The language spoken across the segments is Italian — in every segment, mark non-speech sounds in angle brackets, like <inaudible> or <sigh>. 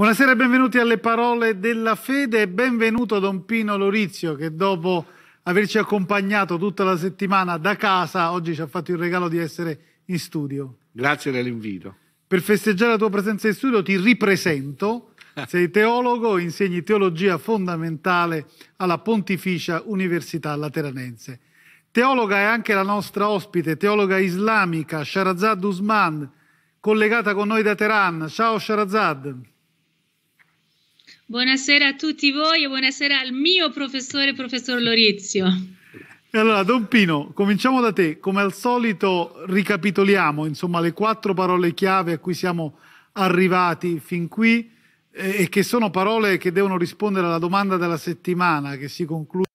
Buonasera e benvenuti alle parole della fede e benvenuto Don Pino Lorizio che dopo averci accompagnato tutta la settimana da casa oggi ci ha fatto il regalo di essere in studio. Grazie dell'invito. Per festeggiare la tua presenza in studio ti ripresento, eh. sei teologo, insegni teologia fondamentale alla Pontificia Università Lateranense. Teologa è anche la nostra ospite, teologa islamica Sharazad Usman, collegata con noi da Teheran. Ciao Sharazad. Buonasera a tutti voi e buonasera al mio professore, professor Lorizio. E allora, Don Pino, cominciamo da te. Come al solito ricapitoliamo insomma, le quattro parole chiave a cui siamo arrivati fin qui eh, e che sono parole che devono rispondere alla domanda della settimana che si conclude.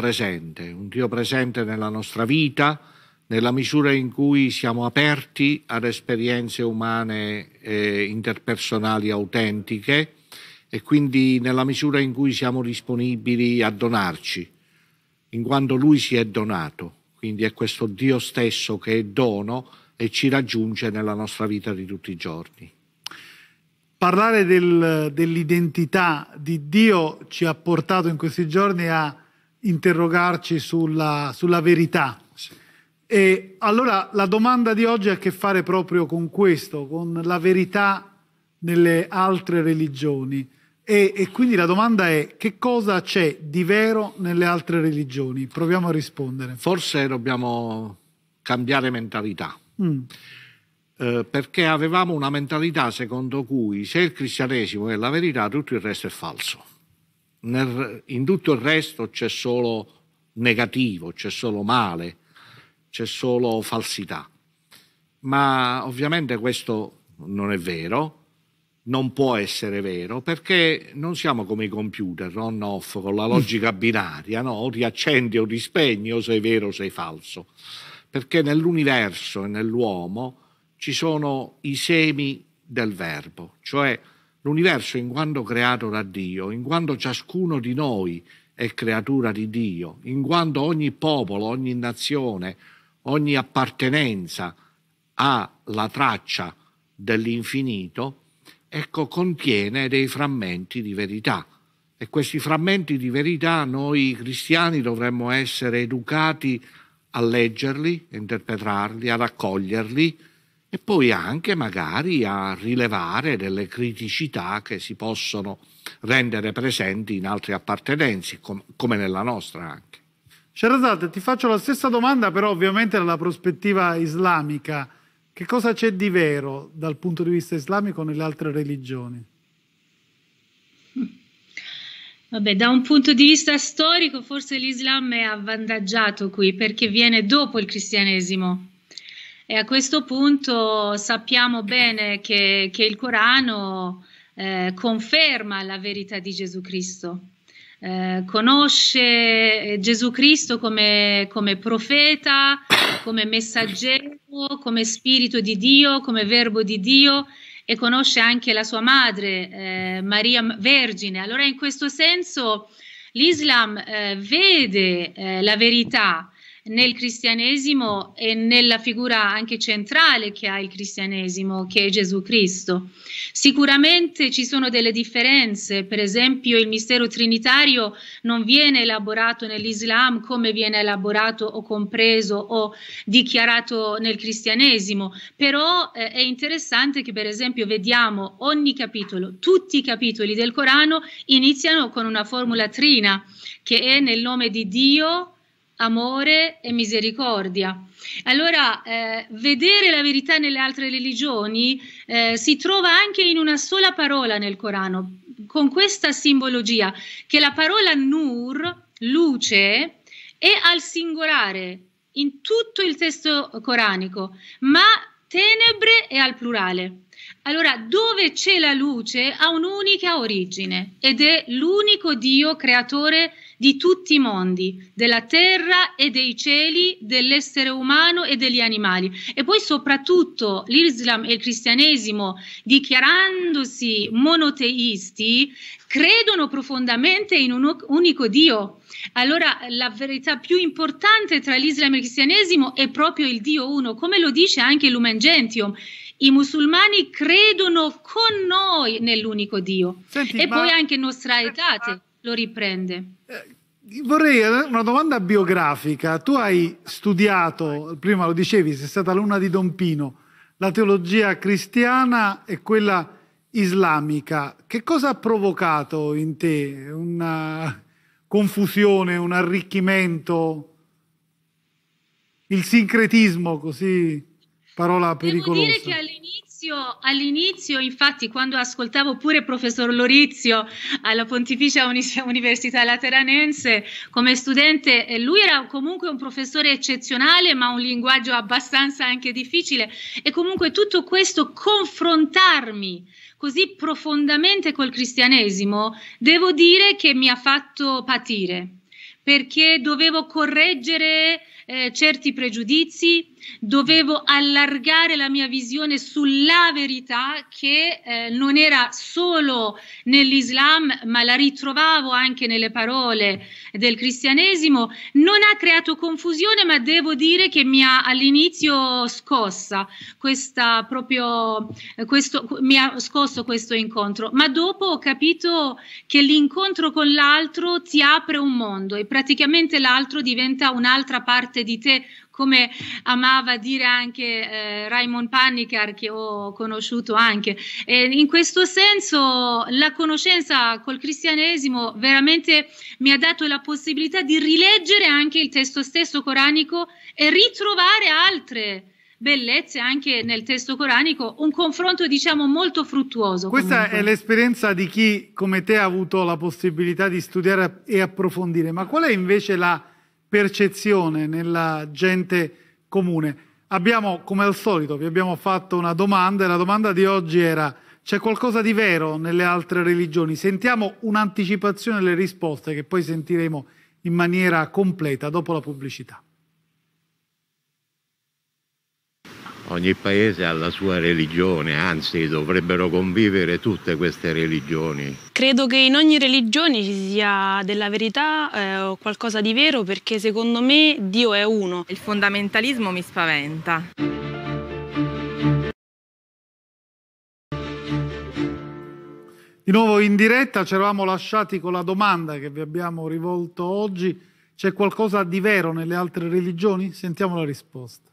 presente, un Dio presente nella nostra vita, nella misura in cui siamo aperti ad esperienze umane eh, interpersonali autentiche e quindi nella misura in cui siamo disponibili a donarci, in quanto Lui si è donato. Quindi è questo Dio stesso che è dono e ci raggiunge nella nostra vita di tutti i giorni. Parlare del, dell'identità di Dio ci ha portato in questi giorni a interrogarci sulla, sulla verità. Sì. E allora la domanda di oggi ha a che fare proprio con questo, con la verità nelle altre religioni. E, e quindi la domanda è che cosa c'è di vero nelle altre religioni? Proviamo a rispondere. Forse dobbiamo cambiare mentalità. Mm. Eh, perché avevamo una mentalità secondo cui se il cristianesimo è la verità tutto il resto è falso. Nel, in tutto il resto c'è solo negativo, c'è solo male, c'è solo falsità. Ma ovviamente questo non è vero, non può essere vero perché non siamo come i computer on-off con la logica mm. binaria, no? o riaccendi o rispegni o sei vero o sei falso, perché nell'universo e nell'uomo ci sono i semi del verbo, cioè L'universo in quanto creato da Dio, in quanto ciascuno di noi è creatura di Dio, in quanto ogni popolo, ogni nazione, ogni appartenenza ha la traccia dell'infinito, ecco, contiene dei frammenti di verità. E questi frammenti di verità noi cristiani dovremmo essere educati a leggerli, a interpretarli, ad accoglierli, e poi anche magari a rilevare delle criticità che si possono rendere presenti in altri appartenenze, com come nella nostra anche. Sherazade, ti faccio la stessa domanda però ovviamente dalla prospettiva islamica. Che cosa c'è di vero dal punto di vista islamico nelle altre religioni? <laughs> Vabbè, da un punto di vista storico forse l'Islam è avvantaggiato qui perché viene dopo il cristianesimo e a questo punto sappiamo bene che, che il Corano eh, conferma la verità di Gesù Cristo. Eh, conosce Gesù Cristo come, come profeta, come messaggero, come spirito di Dio, come verbo di Dio e conosce anche la sua madre, eh, Maria Vergine. Allora in questo senso l'Islam eh, vede eh, la verità nel cristianesimo e nella figura anche centrale che ha il cristianesimo, che è Gesù Cristo. Sicuramente ci sono delle differenze, per esempio il mistero trinitario non viene elaborato nell'Islam come viene elaborato o compreso o dichiarato nel cristianesimo, però eh, è interessante che per esempio vediamo ogni capitolo, tutti i capitoli del Corano iniziano con una formula trina che è nel nome di Dio, amore e misericordia. Allora, eh, vedere la verità nelle altre religioni eh, si trova anche in una sola parola nel Corano, con questa simbologia, che la parola nur, luce, è al singolare in tutto il testo coranico, ma tenebre è al plurale. Allora, dove c'è la luce ha un'unica origine ed è l'unico Dio creatore di tutti i mondi, della terra e dei cieli, dell'essere umano e degli animali. E poi soprattutto l'Islam e il cristianesimo, dichiarandosi monoteisti, credono profondamente in un unico Dio. Allora la verità più importante tra l'Islam e il cristianesimo è proprio il Dio uno, come lo dice anche Lumen Gentium i musulmani credono con noi nell'unico Dio. Senti, e poi anche Nostra età ma... lo riprende. Eh, vorrei eh, una domanda biografica. Tu hai studiato, prima lo dicevi, sei stata luna di Don Pino, la teologia cristiana e quella islamica. Che cosa ha provocato in te? Una confusione, un arricchimento, il sincretismo così parola pericolosa. Devo dire che all'inizio, all'inizio, infatti, quando ascoltavo pure il professor Lorizio alla Pontificia Università Lateranense come studente, eh, lui era comunque un professore eccezionale, ma un linguaggio abbastanza anche difficile. E comunque tutto questo confrontarmi così profondamente col cristianesimo, devo dire che mi ha fatto patire perché dovevo correggere eh, certi pregiudizi, dovevo allargare la mia visione sulla verità che eh, non era solo nell'Islam, ma la ritrovavo anche nelle parole del cristianesimo. Non ha creato confusione, ma devo dire che mi ha all'inizio scossa questa proprio eh, questo mi ha scosso questo incontro, ma dopo ho capito che l'incontro con l'altro ti apre un mondo e praticamente l'altro diventa un'altra parte di te, come amava dire anche eh, Raymond Pannicar che ho conosciuto anche. E in questo senso la conoscenza col cristianesimo veramente mi ha dato la possibilità di rileggere anche il testo stesso coranico e ritrovare altre bellezze anche nel testo coranico, un confronto diciamo molto fruttuoso. Questa comunque. è l'esperienza di chi come te ha avuto la possibilità di studiare e approfondire, ma qual è invece la percezione nella gente comune. Abbiamo, come al solito, vi abbiamo fatto una domanda e la domanda di oggi era c'è qualcosa di vero nelle altre religioni? Sentiamo un'anticipazione delle risposte che poi sentiremo in maniera completa dopo la pubblicità. Ogni paese ha la sua religione, anzi dovrebbero convivere tutte queste religioni. Credo che in ogni religione ci sia della verità eh, o qualcosa di vero perché secondo me Dio è uno. Il fondamentalismo mi spaventa. Di nuovo in diretta ci eravamo lasciati con la domanda che vi abbiamo rivolto oggi. C'è qualcosa di vero nelle altre religioni? Sentiamo la risposta.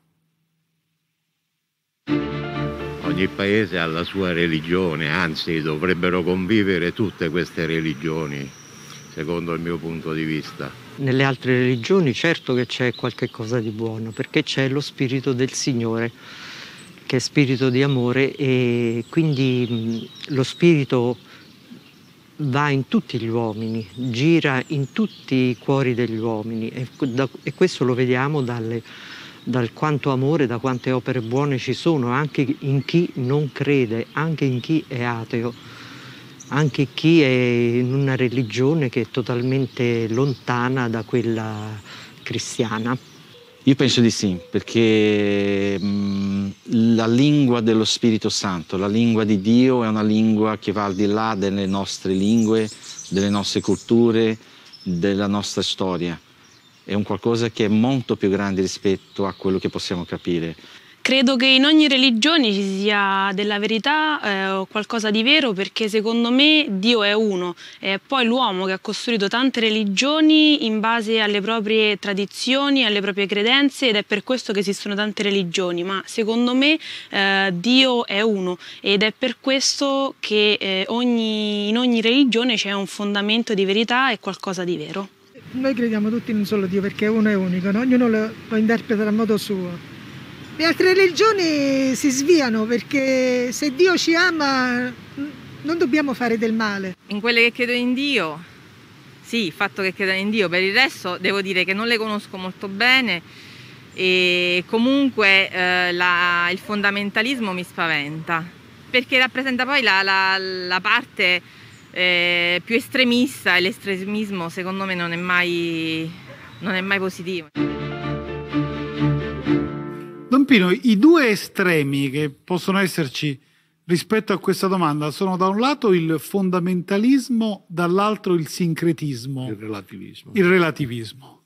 Ogni paese ha la sua religione, anzi dovrebbero convivere tutte queste religioni, secondo il mio punto di vista. Nelle altre religioni certo che c'è qualche cosa di buono, perché c'è lo spirito del Signore, che è spirito di amore e quindi lo spirito va in tutti gli uomini, gira in tutti i cuori degli uomini e, ecco, questo lo vediamo dalle dal quanto amore, da quante opere buone ci sono, anche in chi non crede, anche in chi è ateo, anche chi è in una religione che è totalmente lontana da quella cristiana. Io penso di sì, perché mh, mm, la lingua dello Spirito Santo, la lingua di Dio è una lingua che va al di là delle nostre lingue, delle nostre culture, della nostra storia è un qualcosa che è molto più grande rispetto a quello che possiamo capire. Credo che in ogni religione ci sia della verità eh, o eh, qualcosa di vero perché secondo me Dio è uno è poi l'uomo che ha costruito tante religioni in base alle proprie tradizioni, alle proprie credenze ed è per questo che esistono tante religioni, ma secondo me eh, Dio è uno ed è per questo che eh, ogni, in ogni religione c'è un fondamento di verità e qualcosa di vero noi crediamo tutti in un solo Dio perché uno è unico, no? ognuno lo, lo interpreta a modo suo. Le altre religioni si sviano perché se Dio ci ama non dobbiamo fare del male. In quelle che credono in Dio, sì, il fatto che credono in Dio, per il resto devo dire che non le conosco molto bene e comunque eh, la, il fondamentalismo mi spaventa perché rappresenta poi la, la, la parte eh, più estremista e l'estremismo secondo me non è mai, non è mai positivo. Don Pino, i due estremi che possono esserci rispetto a questa domanda sono da un lato il fondamentalismo, dall'altro il sincretismo. Il relativismo. Il relativismo.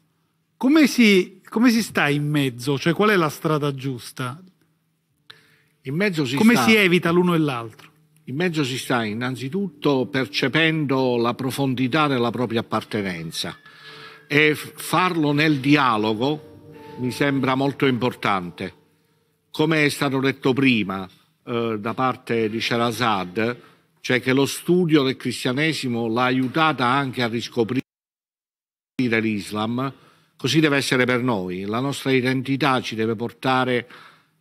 Come si, come si sta in mezzo? Cioè qual è la strada giusta? In mezzo si Come sta... si evita l'uno e l'altro? In mezzo si sta innanzitutto percependo la profondità della propria appartenenza e farlo nel dialogo mi sembra molto importante. Come è stato detto prima eh, da parte di Sherazad, cioè che lo studio del cristianesimo l'ha aiutata anche a riscoprire l'Islam, così deve essere per noi. La nostra identità ci deve portare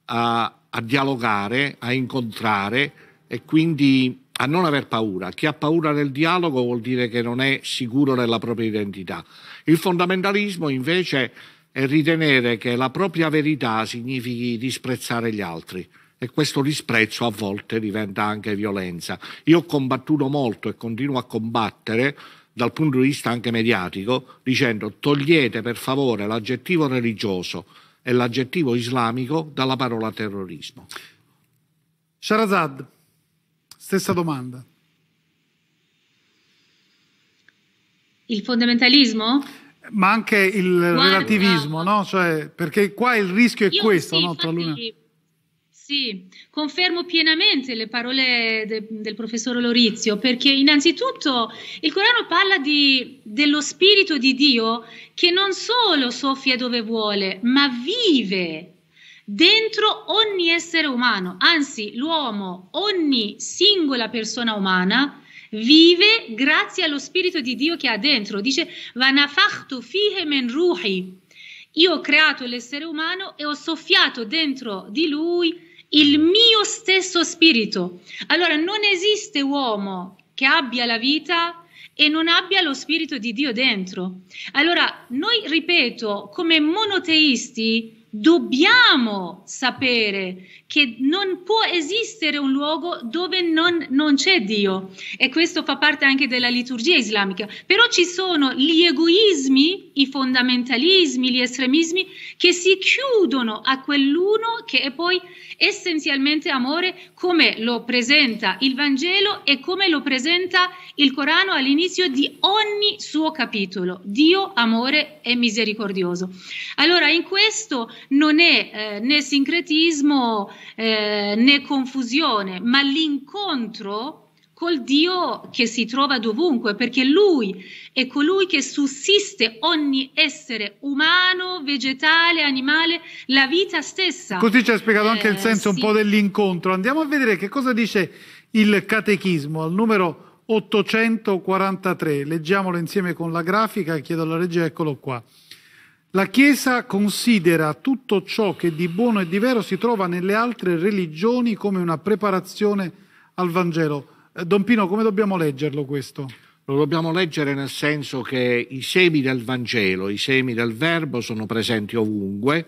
a, a dialogare, a incontrare e quindi a non aver paura. Chi ha paura del dialogo vuol dire che non è sicuro nella propria identità. Il fondamentalismo invece è ritenere che la propria verità significhi disprezzare gli altri e questo disprezzo a volte diventa anche violenza. Io ho combattuto molto e continuo a combattere dal punto di vista anche mediatico dicendo togliete per favore l'aggettivo religioso e l'aggettivo islamico dalla parola terrorismo. Sharazad. Stessa domanda. Il fondamentalismo? Ma anche il Guarda, relativismo, no? Cioè, perché qua il rischio è questo, sì, no? Tra l'una... Sì, confermo pienamente le parole de, del professor Lorizio, perché innanzitutto il Corano parla di, dello Spirito di Dio che non solo soffia dove vuole, ma vive dentro ogni essere umano, anzi l'uomo, ogni singola persona umana vive grazie allo Spirito di Dio che ha dentro. Dice, Vanafakhtu fihe men ruhi. Io ho creato l'essere umano e ho soffiato dentro di lui il mio stesso spirito. Allora non esiste uomo che abbia la vita e non abbia lo spirito di Dio dentro. Allora noi, ripeto, come monoteisti, dobbiamo sapere che non può esistere un luogo dove non, non, c'è Dio e questo fa parte anche della liturgia islamica, però ci sono gli egoismi, i fondamentalismi, gli estremismi che si chiudono a quell'uno che è poi essenzialmente amore come lo presenta il Vangelo e come lo presenta il Corano all'inizio di ogni suo capitolo, Dio amore e misericordioso. Allora in questo non è eh, né sincretismo eh, né confusione, ma l'incontro col Dio che si trova dovunque, perché Lui è colui che sussiste ogni essere umano, vegetale, animale, la vita stessa. Così ci ha spiegato anche il eh, senso sì. un po' dell'incontro. Andiamo a vedere che cosa dice il catechismo al numero 843. Leggiamolo insieme con la grafica, chiedo alla regia, eccolo qua. La Chiesa considera tutto ciò che di buono e di vero si trova nelle altre religioni come una preparazione al Vangelo. Eh, Don Pino, come dobbiamo leggerlo questo? Lo dobbiamo leggere nel senso che i semi del Vangelo, i semi del Verbo sono presenti ovunque.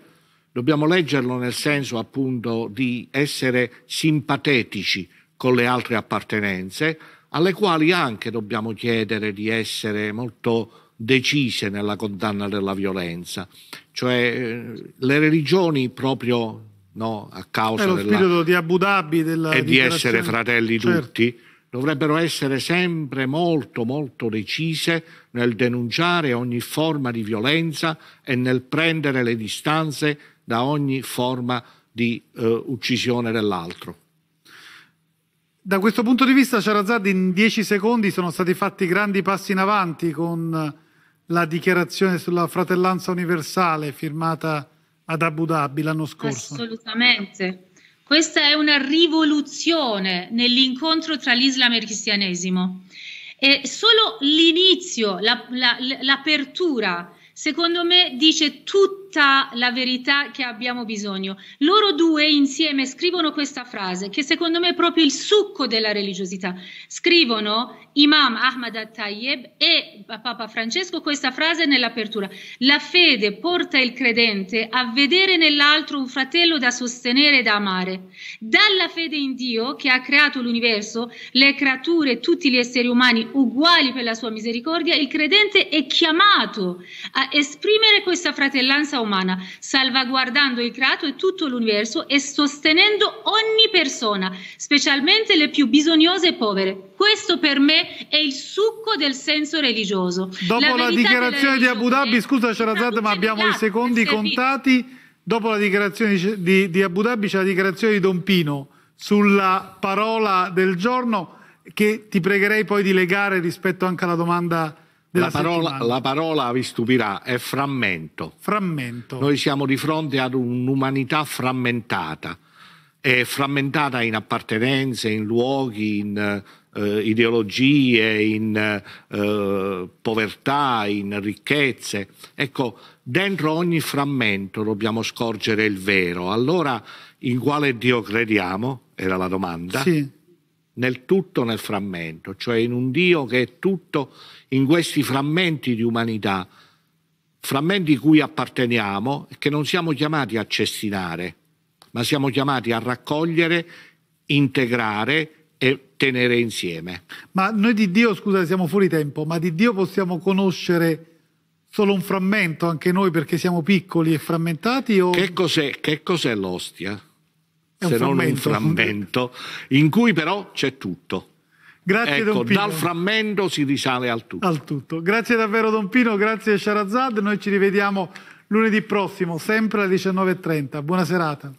Dobbiamo leggerlo nel senso appunto di essere simpatetici con le altre appartenenze, alle quali anche dobbiamo chiedere di essere molto decise nella condanna della violenza, cioè eh, le religioni proprio no, a causa dello della... spirito di Abu Dhabi della e di essere fratelli certo. tutti dovrebbero essere sempre molto molto decise nel denunciare ogni forma di violenza e nel prendere le distanze da ogni forma di eh, uccisione dell'altro. Da questo punto di vista, Sharazad, in dieci secondi sono stati fatti grandi passi in avanti con la dichiarazione sulla fratellanza universale firmata ad Abu Dhabi l'anno scorso. Assolutamente. Questa è una rivoluzione nell'incontro tra l'Islam e il cristianesimo. È solo l'inizio, la, la, l'apertura, secondo me dice tutto tutta la verità che abbiamo bisogno. Loro due insieme scrivono questa frase, che secondo me è proprio il succo della religiosità. Scrivono Imam Ahmad al-Tayyeb e Papa Francesco questa frase nell'apertura. La fede porta il credente a vedere nell'altro un fratello da sostenere e da amare. Dalla fede in Dio, che ha creato l'universo, le creature, tutti gli esseri umani uguali per la sua misericordia, il credente è chiamato a esprimere questa fratellanza umana, salvaguardando il creato e tutto l'universo e sostenendo ogni persona, specialmente le più bisognose e povere. Questo per me è il succo del senso religioso. Dopo la, la dichiarazione di Abu Dhabi, scusa Cerazat, ma abbiamo i secondi contati. Dopo la dichiarazione di, di Abu Dhabi c'è la dichiarazione di Don Pino sulla parola del giorno che ti pregherei poi di legare rispetto anche alla domanda la parola, la parola, vi stupirà, è frammento. Frammento. Noi siamo di fronte ad un'umanità frammentata, è frammentata in appartenenze, in luoghi, in eh, ideologie, in eh, povertà, in ricchezze. Ecco, dentro ogni frammento dobbiamo scorgere il vero. Allora, in quale Dio crediamo? Era la domanda. Sì nel tutto, nel frammento, cioè in un Dio che è tutto in questi frammenti di umanità, frammenti cui apparteniamo e che non siamo chiamati a cestinare, ma siamo chiamati a raccogliere, integrare e tenere insieme. Ma noi di Dio, scusa, siamo fuori tempo, ma di Dio possiamo conoscere solo un frammento anche noi perché siamo piccoli e frammentati? O... Che cos'è, che cos'è l'ostia? se frammento. non un frammento, in cui però c'è tutto. Grazie ecco, Don Pino. Dal frammento si risale al tutto. al tutto. Grazie davvero Don Pino, grazie Sharazad. Noi ci rivediamo lunedì prossimo, sempre alle 19.30. Buona serata.